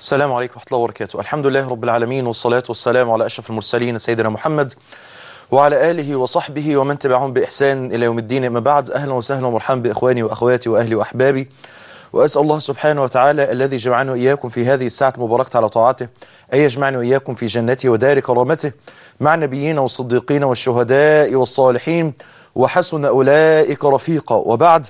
السلام عليكم ورحمة الله وبركاته الحمد لله رب العالمين والصلاة والسلام على أشرف المرسلين سيدنا محمد وعلى آله وصحبه ومن تبعهم بإحسان إلى يوم الدين أما بعد أهلا وسهلا ومرحبا بإخواني وأخواتي وأهلي وأحبابي وأسأل الله سبحانه وتعالى الذي جمعنا إياكم في هذه الساعة المباركة على طاعته أن يجمعنا إياكم في جنته ودار كرامته مع نبينا والصديقين والشهداء والصالحين وحسن أولئك رفيقا وبعد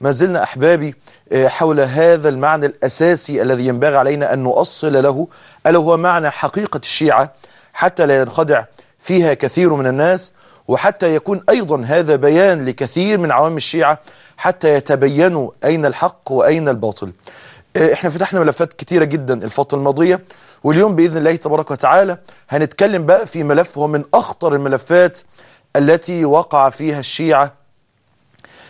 ما زلنا أحبابي آه، حول هذا المعنى الأساسي الذي ينبغي علينا أن نؤصل له ألا هو معنى حقيقة الشيعة حتى لا ينخدع فيها كثير من الناس وحتى يكون أيضا هذا بيان لكثير من عوام الشيعة حتى يتبينوا أين الحق وأين الباطل آه، احنا فتحنا ملفات كثيرة جدا الفترة الماضية واليوم بإذن الله تبارك وتعالى هنتكلم بقى في ملف هو من أخطر الملفات التي وقع فيها الشيعة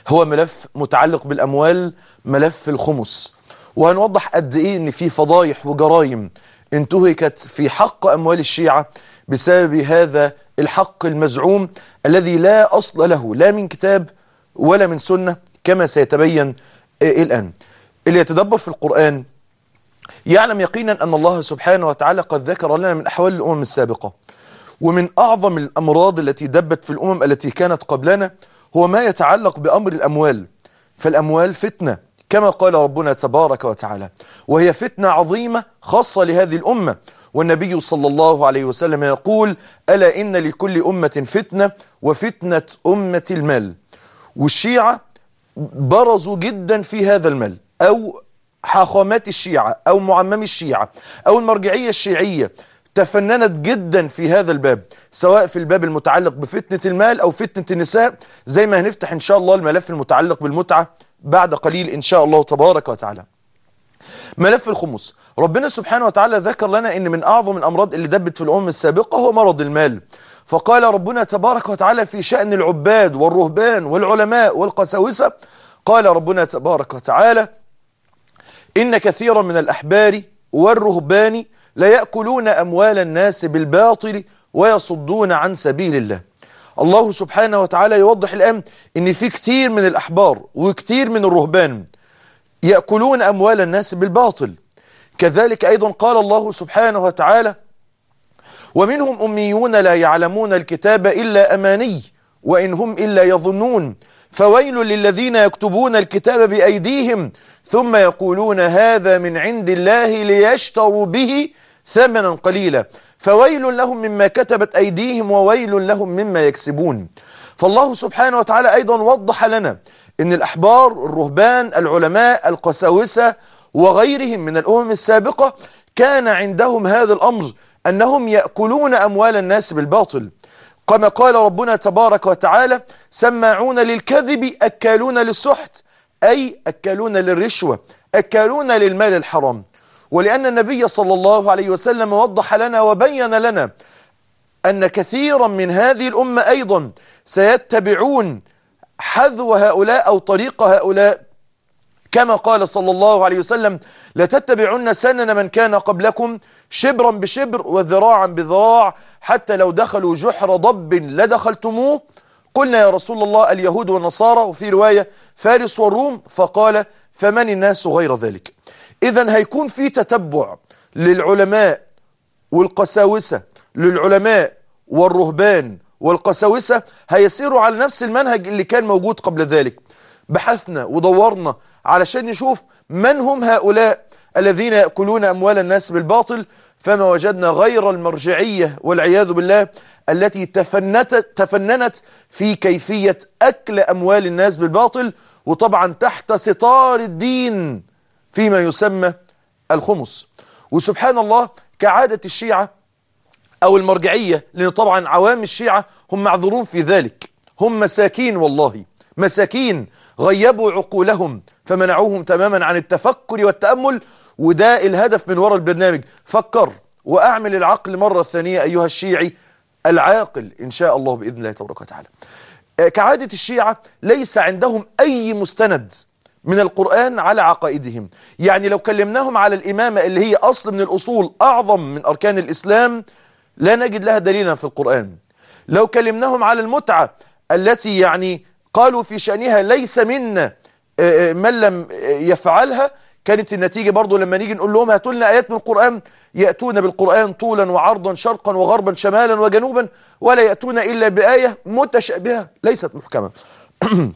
هو ملف متعلق بالأموال ملف الخمس وهنوضح قد إيه إن في فضايح وجرائم انتهكت في حق أموال الشيعة بسبب هذا الحق المزعوم الذي لا أصل له لا من كتاب ولا من سنة كما سيتبين الآن اللي يتدبر في القرآن يعلم يقينا أن الله سبحانه وتعالى قد ذكر لنا من أحوال الأمم السابقة ومن أعظم الأمراض التي دبت في الأمم التي كانت قبلنا هو ما يتعلق بأمر الأموال فالأموال فتنة كما قال ربنا تبارك وتعالى وهي فتنة عظيمة خاصة لهذه الأمة والنبي صلى الله عليه وسلم يقول ألا إن لكل أمة فتنة وفتنة أمة المال والشيعة برزوا جدا في هذا المال أو حاخامات الشيعة أو معمم الشيعة أو المرجعية الشيعية تفننت جدا في هذا الباب سواء في الباب المتعلق بفتنة المال أو فتنة النساء زي ما هنفتح إن شاء الله الملف المتعلق بالمتعة بعد قليل إن شاء الله تبارك وتعالى ملف الخمس ربنا سبحانه وتعالى ذكر لنا ان من اعظم الامراض اللي دبت في الامم السابقه هو مرض المال فقال ربنا تبارك وتعالى في شأن العباد والرهبان والعلماء والقساوسة قال ربنا تبارك وتعالى إن كثيرا من الأحبار والرهبان لا يأكلون أموال الناس بالباطل ويصدون عن سبيل الله الله سبحانه وتعالى يوضح الآن ان في كثير من الأحبار وكثير من الرهبان يأكلون أموال الناس بالباطل كذلك أيضا قال الله سبحانه وتعالى ومنهم أميون لا يعلمون الكتاب إلا أماني وإن هم إلا يظنون فويل للذين يكتبون الكتاب بأيديهم ثم يقولون هذا من عند الله ليشتروا به ثمنا قليلا فويل لهم مما كتبت أيديهم وويل لهم مما يكسبون فالله سبحانه وتعالى أيضا وضح لنا أن الأحبار الرهبان العلماء القساوسة وغيرهم من الأمم السابقة كان عندهم هذا الأمر أنهم يأكلون أموال الناس بالباطل كما قال ربنا تبارك وتعالى سماعون للكذب أكالون للسحت أي أكلون للرشوة أكلون للمال الحرام ولأن النبي صلى الله عليه وسلم وضح لنا وبين لنا أن كثيرا من هذه الأمة أيضا سيتبعون حذو هؤلاء أو طريق هؤلاء كما قال صلى الله عليه وسلم لتتبعن سنن من كان قبلكم شبرا بشبر وذراعا بذراع حتى لو دخلوا جحر ضب لدخلتموه قلنا يا رسول الله اليهود والنصارى وفي رواية فارس والروم فقال فمن الناس غير ذلك إذا هيكون في تتبع للعلماء والقساوسة للعلماء والرهبان والقساوسة هيسيروا على نفس المنهج اللي كان موجود قبل ذلك بحثنا ودورنا علشان نشوف من هم هؤلاء الذين يأكلون أموال الناس بالباطل فما وجدنا غير المرجعية والعياذ بالله التي تفنتت تفننت في كيفية أكل أموال الناس بالباطل وطبعا تحت ستار الدين فيما يسمى الخمس وسبحان الله كعادة الشيعة أو المرجعية لأن طبعا عوام الشيعة هم معذورون في ذلك هم مساكين والله مساكين غيبوا عقولهم فمنعوهم تماما عن التفكر والتأمل وده الهدف من وراء البرنامج فكر وأعمل العقل مرة ثانية أيها الشيعي العاقل إن شاء الله بإذن الله تبارك وتعالى آه، كعادة الشيعة ليس عندهم أي مستند من القرآن على عقائدهم يعني لو كلمناهم على الإمامة اللي هي أصل من الأصول أعظم من أركان الإسلام لا نجد لها دليلا في القرآن لو كلمناهم على المتعة التي يعني قالوا في شأنها ليس منا آه، آه، من لم يفعلها كانت النتيجة برضو لما نيجي نقول لهم هاتوا لنا آيات من القرآن يأتون بالقرآن طولا وعرضا شرقا وغربا شمالا وجنوبا ولا يأتون إلا بآية متشابهة ليست محكمة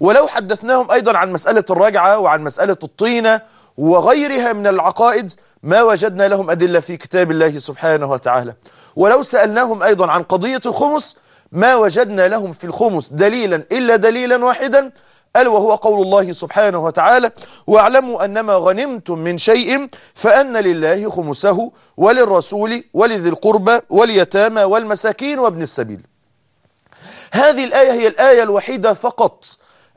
ولو حدثناهم أيضا عن مسألة الرجعة وعن مسألة الطينة وغيرها من العقائد ما وجدنا لهم أدلة في كتاب الله سبحانه وتعالى ولو سألناهم أيضا عن قضية الخمس ما وجدنا لهم في الخمس دليلا إلا دليلا واحدا ألا وهو قول الله سبحانه وتعالى واعلموا أنما غنمتم من شيء فأن لله خمسه وللرسول ولذي القربى واليتامى والمساكين وابن السبيل هذه الآية هي الآية الوحيدة فقط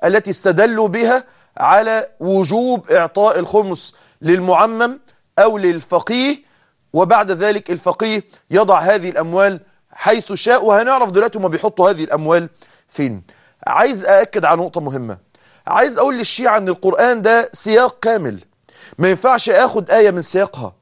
التي استدلوا بها على وجوب إعطاء الخمس للمعمم أو للفقيه وبعد ذلك الفقيه يضع هذه الأموال حيث شاء وهنعرف دلوقتي ما بيحطوا هذه الأموال فين عايز أأكد على نقطة مهمة عايز اقول للشيعة ان القرآن ده سياق كامل ما ينفعش اخد آية من سياقها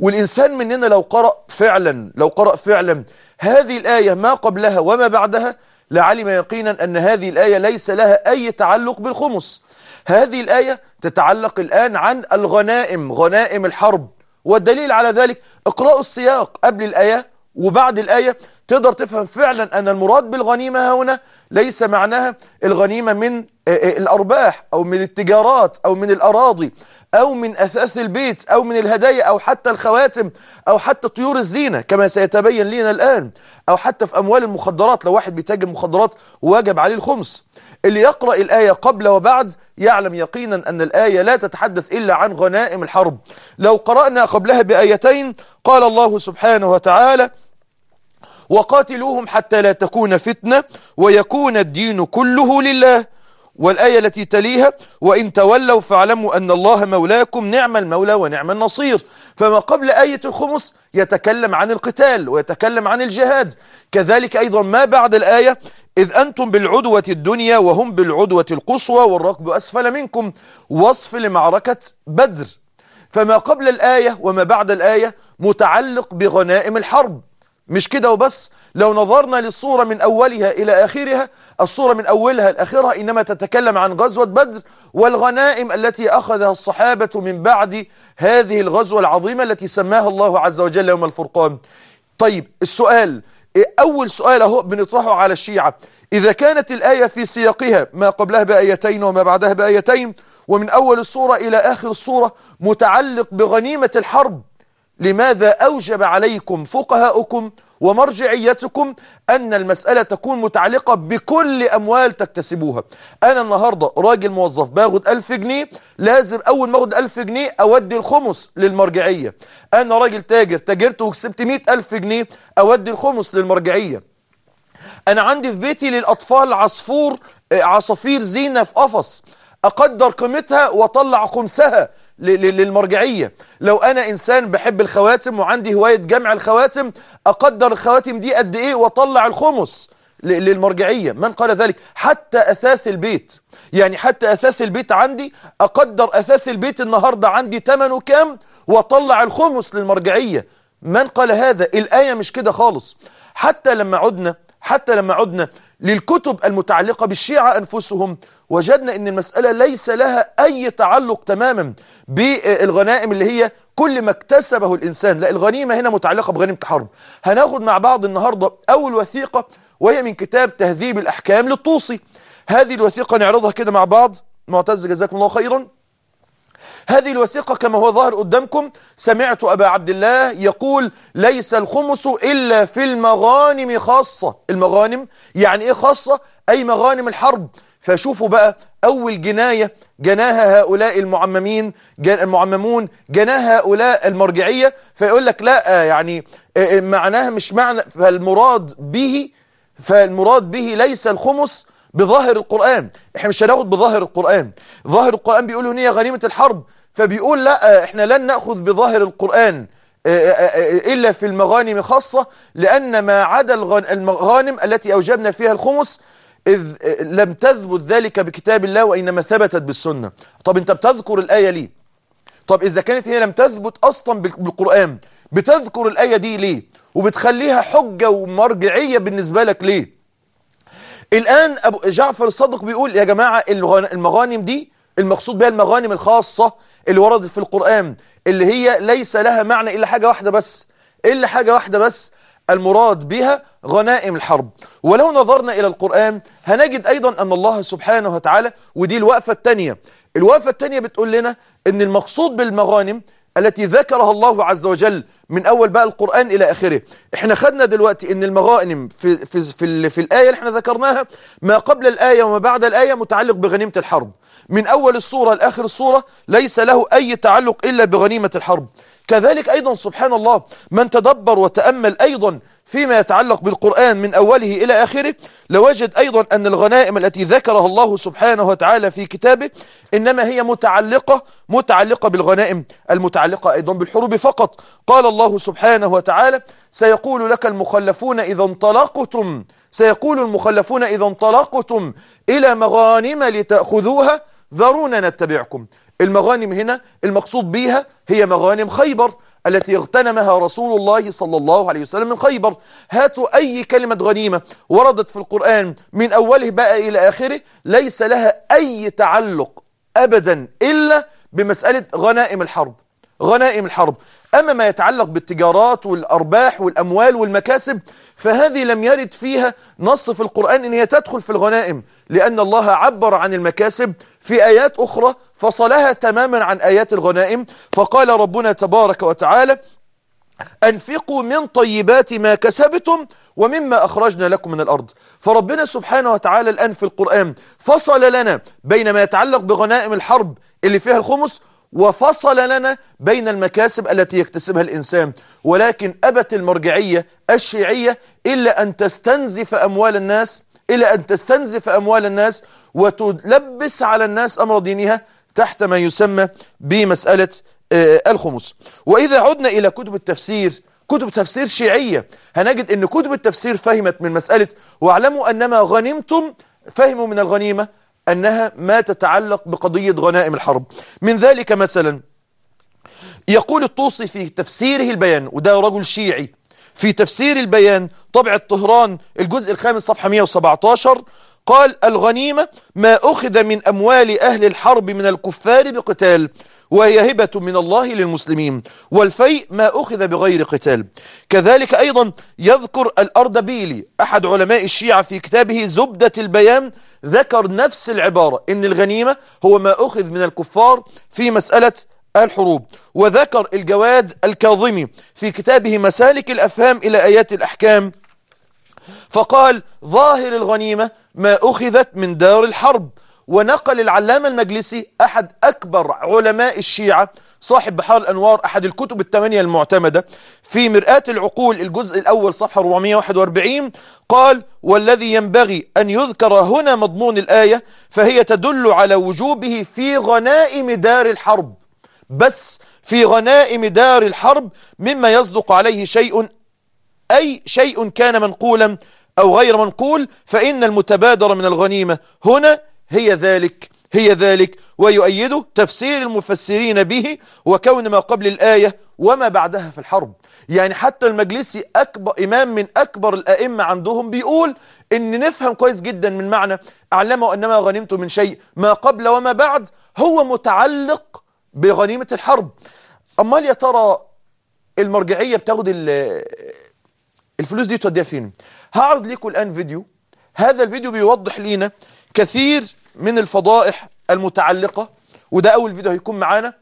والإنسان مننا لو قرأ فعلا لو قرأ فعلا هذه الآية ما قبلها وما بعدها لعلم يقينا أن هذه الآية ليس لها أي تعلق بالخمس هذه الآية تتعلق الآن عن الغنائم غنائم الحرب والدليل على ذلك اقرأوا السياق قبل الآية وبعد الآية تقدر تفهم فعلا أن المراد بالغنيمة هنا ليس معناها الغنيمة من آه، آه، الأرباح أو من التجارات أو من الأراضي أو من أثاث البيت أو من الهدايا أو حتى الخواتم أو حتى طيور الزينة كما سيتبين لنا الآن أو حتى في أموال المخدرات لو واحد بيتاجر مخدرات واجب عليه الخمس اللي يقرأ الآية قبل وبعد يعلم يقينا أن الآية لا تتحدث إلا عن غنائم الحرب لو قرأنا قبلها بآيتين قال الله سبحانه وتعالى وقاتلوهم حتى لا تكون فتنة ويكون الدين كله لله والآية التي تليها وإن تولوا فاعلموا أن الله مولاكم نعم المولى ونعم النصير فما قبل آية الخمس يتكلم عن القتال ويتكلم عن الجهاد كذلك أيضا ما بعد الآية إذ أنتم بالعدوة الدنيا وهم بالعدوة القصوى والركب أسفل منكم وصف لمعركة بدر فما قبل الآية وما بعد الآية متعلق بغنائم الحرب مش كده وبس لو نظرنا للصورة من أولها إلى آخرها الصورة من أولها لآخرها إنما تتكلم عن غزوة بدر والغنائم التي أخذها الصحابة من بعد هذه الغزوة العظيمة التي سماها الله عز وجل يوم الفرقان طيب السؤال أول سؤال أهو بنطرحه على الشيعة إذا كانت الآية في سياقها ما قبلها بآيتين وما بعدها بآيتين ومن أول الصورة إلى آخر الصورة متعلق بغنيمة الحرب لماذا أوجب عليكم فقهاؤكم ومرجعيتكم أن المسألة تكون متعلقة بكل أموال تكتسبوها أنا النهاردة راجل موظف باخد ألف جنيه لازم أول ما أخد ألف جنيه أودي الخمس للمرجعية أنا راجل تاجر تاجرت وكسبت مئة ألف جنيه أودي الخمس للمرجعية أنا عندي في بيتي للأطفال عصفور آه، عصافير زينة في قفص أقدر قيمتها وأطلع خمسها للمرجعية لو أنا إنسان بحب الخواتم وعندي هواية جمع الخواتم أقدر الخواتم دي قد إيه وأطلع الخمس للمرجعية من قال ذلك حتى أثاث البيت يعني حتى أثاث البيت عندي أقدر أثاث البيت النهاردة عندي تمنه كام وأطلع الخمس للمرجعية من قال هذا الآية مش كده خالص حتى لما عدنا حتى لما عدنا للكتب المتعلقة بالشيعة أنفسهم وجدنا ان المسألة ليس لها اي تعلق تماما بالغنائم اللي هي كل ما اكتسبه الانسان لا الغنيمة هنا متعلقة بغنيمة حرب هناخد مع بعض النهاردة اول وثيقة وهي من كتاب تهذيب الاحكام للطوسي هذه الوثيقة نعرضها كده مع بعض معتز جزاكم الله خيرا هذه الوثيقة كما هو ظاهر قدامكم سمعت أبا عبد الله يقول ليس الخمس إلا في المغانم خاصة المغانم يعني إيه خاصة أي مغانم الحرب فشوفوا بقى أول جناية جناها هؤلاء المعممين جن المعممون جناها هؤلاء المرجعية فيقول لك لا آه، يعني آه، آه، معناها مش معنى فالمراد به فالمراد به ليس الخمس بظاهر القرآن احنا مش هناخد بظاهر القرآن ظاهر القرآن بيقول هنا غنيمة الحرب فبيقول لا احنا لن نأخذ بظاهر القرآن إلا في المغانم خاصة لأن ما عدا المغانم التي أوجبنا فيها الخمس إذ لم تثبت ذلك بكتاب الله وإنما ثبتت بالسنة طب أنت بتذكر الآية ليه طب إذا كانت هي لم تثبت أصلا بالقرآن بتذكر الآية دي ليه وبتخليها حجة ومرجعية بالنسبة لك ليه الآن أبو جعفر الصادق بيقول يا جماعة المغانم دي المقصود بها المغانم الخاصة اللي وردت في القرآن اللي هي ليس لها معنى إلا حاجة واحدة بس إلا حاجة واحدة بس المراد بها غنائم الحرب ولو نظرنا إلى القرآن هنجد أيضا أن الله سبحانه وتعالى ودي الوقفة الثانية الوقفة الثانية بتقول لنا أن المقصود بالمغانم التي ذكرها الله عز وجل من أول بقى القرآن إلى آخره احنا خدنا دلوقتي ان المغانم في, في, في, في الآية اللي احنا ذكرناها ما قبل الآية وما بعد الآية متعلق بغنيمة الحرب من أول الصورة لآخر الصورة ليس له أي تعلق إلا بغنيمة الحرب كذلك أيضا سبحان الله من تدبر وتأمل أيضا فيما يتعلق بالقرآن من أوله إلى آخره لوجد أيضا أن الغنائم التي ذكرها الله سبحانه وتعالى في كتابه إنما هي متعلقة متعلقة بالغنائم المتعلقة أيضا بالحروب فقط قال الله سبحانه وتعالى سيقول لك المخلفون إذا انطلقتم سيقول المخلفون إذا انطلقتم إلى مغانم لتأخذوها ذرونا نتبعكم المغانم هنا المقصود بها هي مغانم خيبر التي اغتنمها رسول الله صلى الله عليه وسلم من خيبر هاتوا أي كلمة غنيمة وردت في القرآن من أوله بقى إلى آخره ليس لها أي تعلق أبدا إلا بمسألة غنائم الحرب غنائم الحرب أما ما يتعلق بالتجارات والأرباح والأموال والمكاسب فهذه لم يرد فيها نص في القرآن إن هي تدخل في الغنائم لأن الله عبر عن المكاسب في آيات أخرى فصلها تماما عن آيات الغنائم فقال ربنا تبارك وتعالى أنفقوا من طيبات ما كسبتم ومما أخرجنا لكم من الأرض فربنا سبحانه وتعالى الآن في القرآن فصل لنا بين ما يتعلق بغنائم الحرب اللي فيها الخمس وفصل لنا بين المكاسب التي يكتسبها الإنسان ولكن أبت المرجعية الشيعية إلا أن تستنزف أموال الناس إلى أن تستنزف أموال الناس وتلبس على الناس أمر دينها تحت ما يسمى بمسألة آه، الخمس وإذا عدنا إلى كتب التفسير كتب تفسير شيعية هنجد أن كتب التفسير فهمت من مسألة واعلموا أنما غنمتم فهموا من الغنيمة أنها ما تتعلق بقضية غنائم الحرب من ذلك مثلا يقول الطوسي في تفسيره البيان وده رجل شيعي في تفسير البيان طبعة طهران الجزء الخامس صفحة 117 قال الغنيمة ما أخذ من أموال أهل الحرب من الكفار بقتال وهي هبة من الله للمسلمين والفيء ما أخذ بغير قتال كذلك أيضا يذكر الأردبيلي أحد علماء الشيعة في كتابه زبدة البيان ذكر نفس العبارة إن الغنيمة هو ما أخذ من الكفار في مسألة الحروب وذكر الجواد الكاظمي في كتابه مسالك الأفهام إلى آيات الأحكام فقال ظاهر الغنيمة ما أخذت من دار الحرب ونقل العلامة المجلسي أحد أكبر علماء الشيعة صاحب بحار الأنوار أحد الكتب الثمانية المعتمدة في مرآة العقول الجزء الأول صفحة 441 قال والذي ينبغي أن يذكر هنا مضمون الآية فهي تدل على وجوبه في غنائم دار الحرب بس في غنائم دار الحرب مما يصدق عليه شيء أي شيء كان منقولا أو غير منقول فإن المتبادر من الغنيمة هنا هي ذلك هي ذلك ويؤيده تفسير المفسرين به وكون ما قبل الآية وما بعدها في الحرب يعني حتى المجلسي أكبر إمام من أكبر الأئمة عندهم بيقول إن نفهم كويس جدا من معنى أعلموا أنما غنمت من شيء ما قبل وما بعد هو متعلق بغنيمة الحرب أمال يا ترى المرجعية بتاخد الفلوس دي توديها فين هعرض لكم الآن فيديو هذا الفيديو بيوضح لينا كثير من الفضائح المتعلقة وده أول فيديو هيكون معانا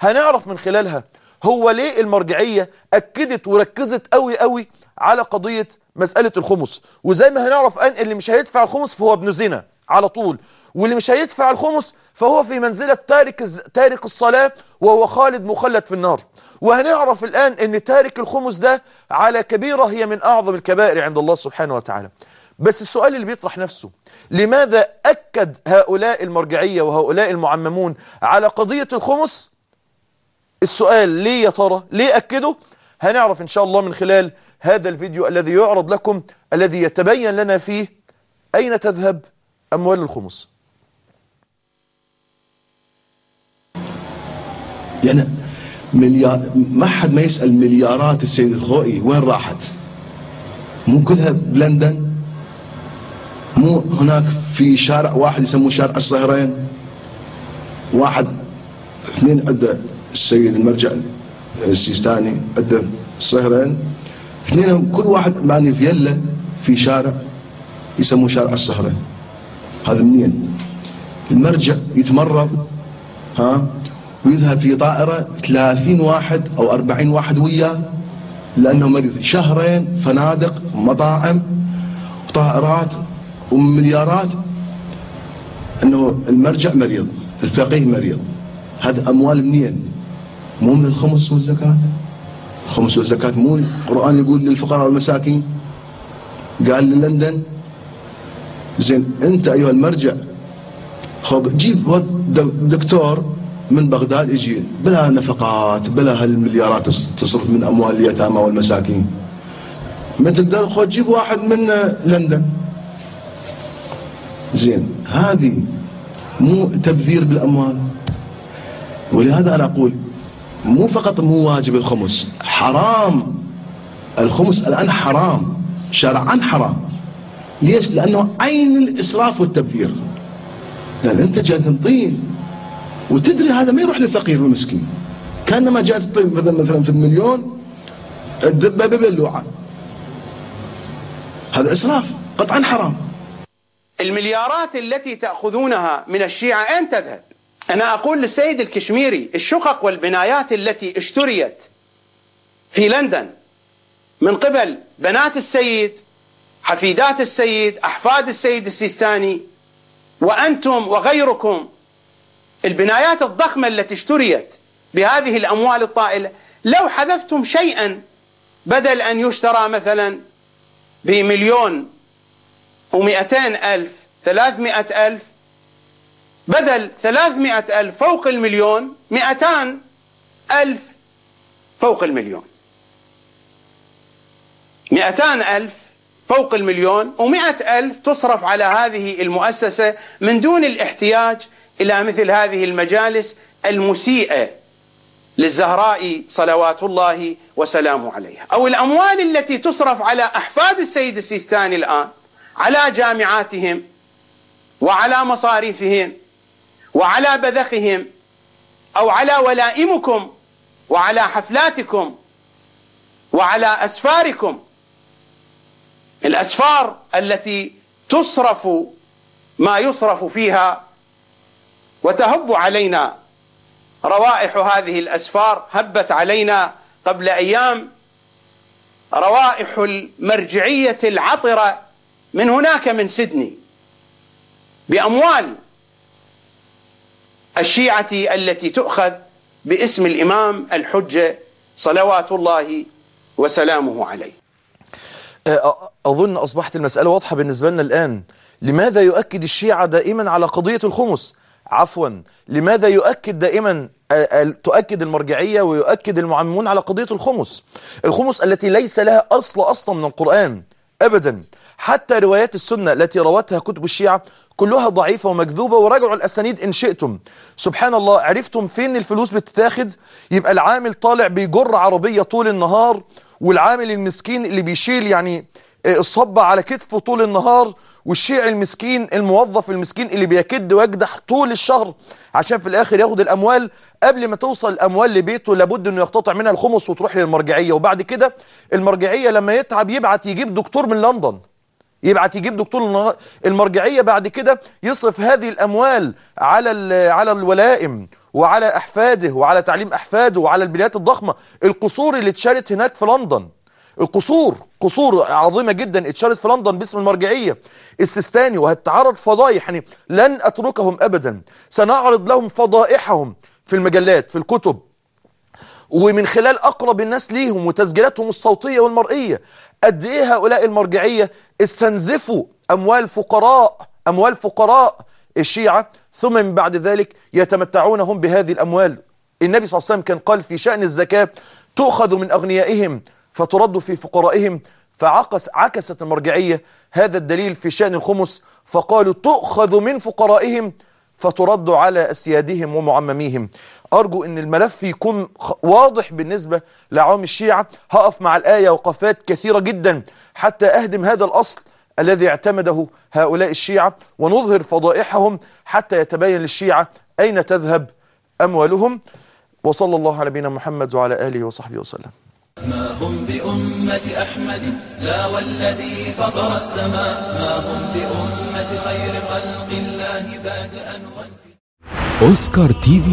هنعرف من خلالها هو ليه المرجعية أكدت وركزت قوي قوي على قضية مسألة الخمس وزي ما هنعرف أن اللي مش هيدفع الخمس فهو ابن زنا على طول واللي مش هيدفع الخمس فهو في منزلة تارك تارك الصلاة وهو خالد مخلد في النار وهنعرف الآن أن تارك الخمس ده على كبيرة هي من أعظم الكبائر عند الله سبحانه وتعالى بس السؤال اللي بيطرح نفسه لماذا أكد هؤلاء المرجعية وهؤلاء المعممون على قضية الخمس السؤال ليه يا ترى ليه أكده هنعرف إن شاء الله من خلال هذا الفيديو الذي يعرض لكم الذي يتبين لنا فيه أين تذهب أموال الخمس يعني مليار ما حد ما يسأل مليارات السيد الخوئي وين راحت مو كلها بلندن مو هناك في شارع واحد يسموه شارع الصهرين واحد اثنين عنده السيد المرجع السيستاني عنده الصهرين اثنينهم كل واحد ماني في يله في شارع يسموه شارع الصهرين هذا منين المرجع يتمرض ها ويذهب في طائره 30 واحد او 40 واحد وياه لانه مريض شهرين فنادق مطاعم طائرات ومليارات انه المرجع مريض الفقيه مريض هذا اموال منين؟ مو من الخمس والزكاه الخمس والزكاه مو القران يقول للفقراء والمساكين قال للندن زين انت ايها المرجع خب جيب دكتور من بغداد يجي بلا نفقات بلا هالمليارات تصرف من اموال اليتامى والمساكين ما تقدر خذ جيب واحد من لندن زين هذه مو تبذير بالاموال ولهذا انا اقول مو فقط مو واجب الخمس حرام الخمس الان حرام شرعا حرام ليش؟ لانه عين الاسراف والتبذير لان انت جاي تنطين وتدري هذا ما يروح للفقير والمسكين كانما جاي تطيب مثلا مثلا في المليون الدبه ببلوعه هذا اسراف قطعا حرام المليارات التي تأخذونها من الشيعة أين تذهب أنا أقول للسيد الكشميري الشقق والبنايات التي اشتريت في لندن من قبل بنات السيد حفيدات السيد أحفاد السيد السيستاني وأنتم وغيركم البنايات الضخمة التي اشتريت بهذه الأموال الطائلة لو حذفتم شيئا بدل أن يشترى مثلا بمليون ومئتين ألف ثلاثمائة ألف بدل ثلاثمائة ألف فوق المليون مئتان ألف فوق المليون مئتان ألف فوق المليون ومئة ألف تصرف على هذه المؤسسة من دون الاحتياج إلى مثل هذه المجالس المسيئة للزهراء صلوات الله وسلامه عليها أو الأموال التي تصرف على أحفاد السيد السيستاني الآن على جامعاتهم وعلى مصاريفهم وعلى بذخهم او على ولائمكم وعلى حفلاتكم وعلى اسفاركم الاسفار التي تصرف ما يصرف فيها وتهب علينا روائح هذه الاسفار هبت علينا قبل ايام روائح المرجعيه العطره من هناك من سيدني بأموال الشيعة التي تؤخذ باسم الإمام الحجة صلوات الله وسلامه عليه أظن أصبحت المسألة واضحة بالنسبة لنا الآن لماذا يؤكد الشيعة دائما على قضية الخمس عفوا لماذا يؤكد دائما تؤكد المرجعية ويؤكد المعممون على قضية الخمس الخمس التي ليس لها أصل أصلا من القرآن أبدا حتى روايات السنة التي روتها كتب الشيعة كلها ضعيفة ومكذوبة وراجعوا الأسانيد إن شئتم سبحان الله عرفتم فين الفلوس بتتاخد يبقى العامل طالع بيجر عربية طول النهار والعامل المسكين اللي بيشيل يعني آه، الصبة على كتفه طول النهار والشيعي المسكين الموظف المسكين اللي بيكد ويجدح طول الشهر عشان في الاخر ياخد الاموال قبل ما توصل الاموال لبيته لابد انه يقتطع منها الخمس وتروح للمرجعيه وبعد كده المرجعيه لما يتعب يبعت يجيب دكتور من لندن يبعت يجيب دكتور المرجعية بعد كده يصرف هذه الأموال على على الولائم وعلى أحفاده وعلى تعليم أحفاده وعلى البنايات الضخمة القصور اللي اتشالت هناك في لندن القصور قصور عظيمة جدا اتشالت في لندن باسم المرجعية السيستاني وهتعرض فضايح يعني لن أتركهم أبدا سنعرض لهم فضائحهم في المجلات في الكتب ومن خلال أقرب الناس ليهم وتسجيلاتهم الصوتية والمرئية قد إيه هؤلاء المرجعية استنزفوا أموال فقراء أموال فقراء الشيعة ثم من بعد ذلك يتمتعون هم بهذه الأموال النبي صلى الله عليه وسلم كان قال في شأن الزكاة تؤخذ من أغنيائهم فترد في فقرائهم فعكس عكست المرجعية هذا الدليل في شأن الخمس فقالوا تؤخذ من فقرائهم فترد على أسيادهم ومعمميهم أرجو أن الملف يكون واضح بالنسبة لعوام الشيعة هقف مع الآية وقفات كثيرة جدا حتى أهدم هذا الأصل الذي اعتمده هؤلاء الشيعة ونظهر فضائحهم حتى يتبين للشيعة أين تذهب أموالهم وصلى الله على نبينا محمد وعلى آله وصحبه وسلم ما هم بأمة أحمد لا والذي فطر السماء ما هم بأمة خير خلق الله بعد أن Oscar TV